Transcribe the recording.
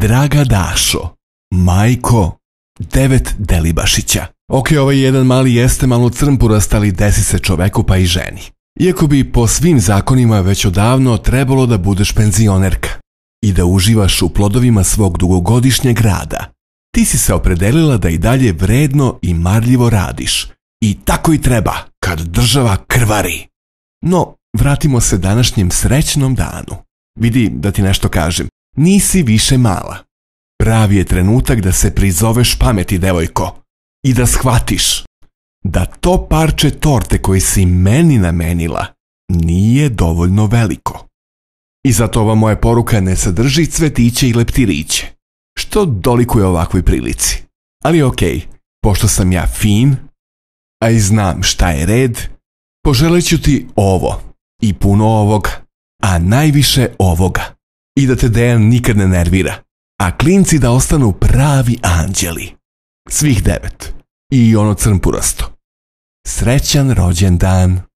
Draga Dašo, majko, devet Delibašića. Ok, ovaj jedan mali jeste malo crn ali desi se čoveku pa i ženi. Iako bi po svim zakonima već odavno trebalo da budeš penzionerka i da uživaš u plodovima svog dugogodišnjeg rada, ti si se opredelila da i dalje vredno i marljivo radiš. I tako i treba, kad država krvari. No, vratimo se današnjem srećnom danu. Vidi da ti nešto kažem. Nisi više mala. Pravi je trenutak da se prizoveš pameti, devojko, i da shvatiš da to parče torte koje si meni namenila nije dovoljno veliko. I zato ova moja poruka ne sadrži cvetiće i leptiriće, što dolikuje ovakvoj prilici. Ali okej, pošto sam ja fin, a i znam šta je red, poželeću ti ovo i puno ovog, a najviše ovoga i da te Dejan nikad ne nervira, a klinci da ostanu pravi anđeli. Svih devet. I ono crnpurasto. Srećan rođendan!